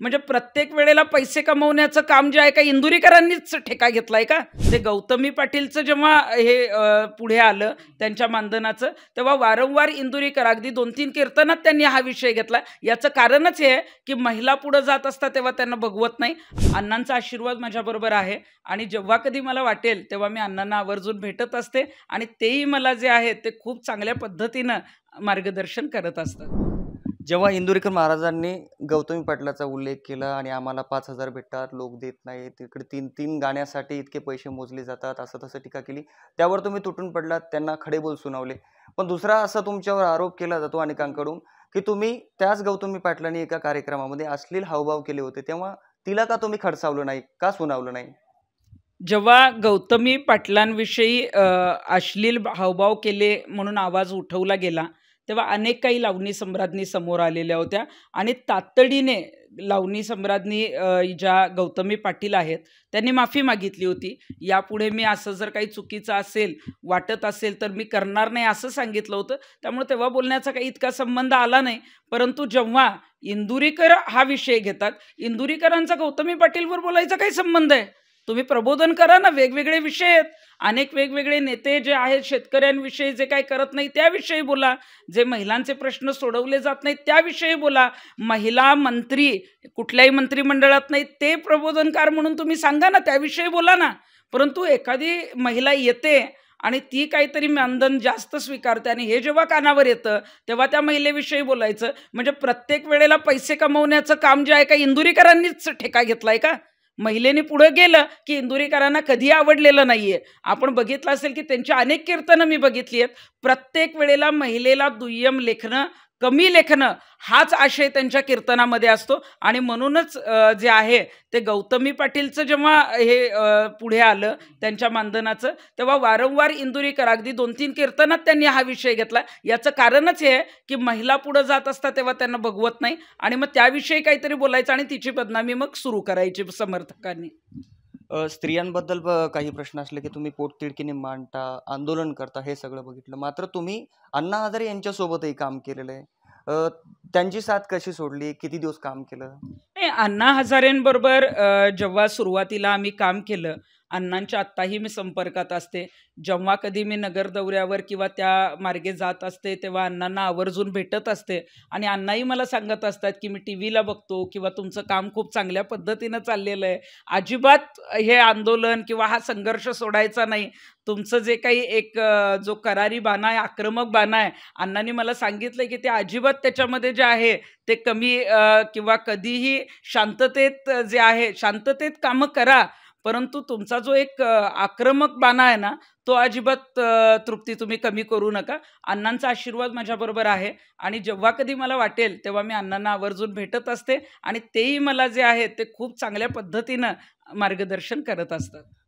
म्हणजे प्रत्येक वेळेला पैसे कमवण्याचं काम जे आहे का इंदुरीकरांनीच ठेका घेतलाय का ते गौतमी पाटीलचं जेव्हा हे पुढे आलं त्यांच्या मानधनाचं तेव्हा वारंवार इंदुरीकर अगदी दोन तीन कीर्तनात त्यांनी हा विषय घेतला याचं कारणच हे आहे की महिला पुढं जात असता तेव्हा त्यांना भगवत नाही अण्णांचा आशीर्वाद माझ्याबरोबर आहे आणि जेव्हा कधी मला वाटेल तेव्हा मी अण्णांना आवर्जून भेटत असते आणि तेही मला जे आहे ते खूप चांगल्या पद्धतीनं मार्गदर्शन करत असतात जेव्हा इंदुरीकर महाराजांनी गौतमी पाटलाचा उल्लेख केला आणि आम्हाला पाच हजार भेटतात लोक देत नाहीत तिकडे तीन तीन गाण्यासाठी इतके पैसे मोजले जातात असं तसं टीका केली त्यावर तुम्ही तुटून पडलात त्यांना खडे बोल सुनावले पण दुसरा असा तुमच्यावर आरोप केला जातो अनेकांकडून की तुम्ही त्याच गौतमी पाटलांनी एका कार्यक्रमामध्ये अश्लील हावभाव केले होते तेव्हा तिला का तुम्ही खडसावलं नाही का सुनावलं नाही जेव्हा गौतमी पाटलांविषयी अश्लील हावभाव केले म्हणून आवाज उठवला गेला तेव्हा अनेक काही लावणी सम्राज्ञी समोर आलेल्या होत्या आणि तातडीने लावणी सम्राज्ञी ज्या गौतमी पाटील आहेत त्यांनी माफी मागितली होती यापुढे मी असं जर काही चुकीचं असेल वाटत असेल तर मी करणार नाही असं सांगितलं होतं त्यामुळे तेव्हा बोलण्याचा काही इतका संबंध आला नाही परंतु जेव्हा इंदुरीकर हा विषय घेतात इंदुरीकरांचा गौतमी पाटीलवर बोलायचा काही संबंध आहे तुम्ही प्रबोधन करा ना वेगवेगळे विषय आहेत अनेक वेगवेगळे नेते जे आहेत शेतकऱ्यांविषयी जे काही करत नाही त्याविषयी बोला जे महिलांचे प्रश्न सोडवले जात नाहीत त्याविषयी बोला महिला मंत्री कुठल्याही मंत्रिमंडळात नाही ते प्रबोधनकार म्हणून तुम्ही सांगा ना त्याविषयी बोला ना परंतु एखादी महिला येते आणि ती काहीतरी मानधन जास्त स्वीकारते आणि हे जेव्हा कानावर येतं तेव्हा त्या महिलेविषयी बोलायचं म्हणजे प्रत्येक वेळेला पैसे कमवण्याचं काम जे आहे का इंदुरीकरांनीच ठेका घेतलाय का महिलेने पुढं गेलं की इंदुरीकरांना कधी आवडलेलं नाहीये आपण बघितलं असेल की त्यांची अनेक कीर्तनं मी बघितली आहेत प्रत्येक वेळेला महिलेला दुय्यम लेखणं कमी लेखनं हाच आशय त्यांच्या कीर्तनामध्ये असतो आणि म्हणूनच जे आहे ते गौतमी पाटीलचं जेव्हा हे पुढे आलं त्यांच्या मानधनाचं तेव्हा वारंवार इंदुरीकर अगदी दोन तीन कीर्तनात त्यांनी हा विषय घेतला याचं कारणच हे आहे की महिला पुढं जात असता तेव्हा त्यांना भगवत नाही आणि मग त्याविषयी काहीतरी बोलायचं आणि तिची बदनामी मग सुरू करायची समर्थकांनी स्त्रियांबद्दल काही प्रश्न असले की तुम्ही पोटतिडकीने मांडता आंदोलन करता हे सगळं बघितलं मात्र तुम्ही अण्णा हजारे यांच्यासोबतही काम केलेलं आहे त्यांची साथ कशी सोडली किती दिवस काम केलं नाही अण्णा हजारेंबरोबर जेव्हा सुरुवातीला आम्ही काम केलं अण्णांच्या आत्ताही मी संपर्कात असते जेव्हा कधी मी नगर दौऱ्यावर किंवा त्या मार्गे जात असते तेव्हा अण्णांना आवर्जून भेटत असते आणि अण्णाही मला सांगत असतात की मी टी व्हीला बघतो किंवा तुमचं काम खूप चांगल्या पद्धतीनं चाललेलं आहे अजिबात हे आंदोलन किंवा हा संघर्ष सोडायचा नाही तुमचं जे काही एक जो करारी बाणा आहे आक्रमक बाणा आहे अण्णांनी मला सांगितलं की ते अजिबात त्याच्यामध्ये जे आहे ते कमी किंवा कधीही शांततेत जे आहे शांततेत कामं करा परंतु तुमचा जो एक आक्रमक बाणा आहे ना तो अजिबात तृप्ती तुम्ही कमी करू नका अण्णांचा आशीर्वाद माझ्याबरोबर आहे आणि जेव्हा कधी मला वाटेल तेव्हा मी अण्णांना आवर्जून भेटत असते आणि तेही मला जे आहे ते खूप चांगल्या पद्धतीनं मार्गदर्शन करत असतात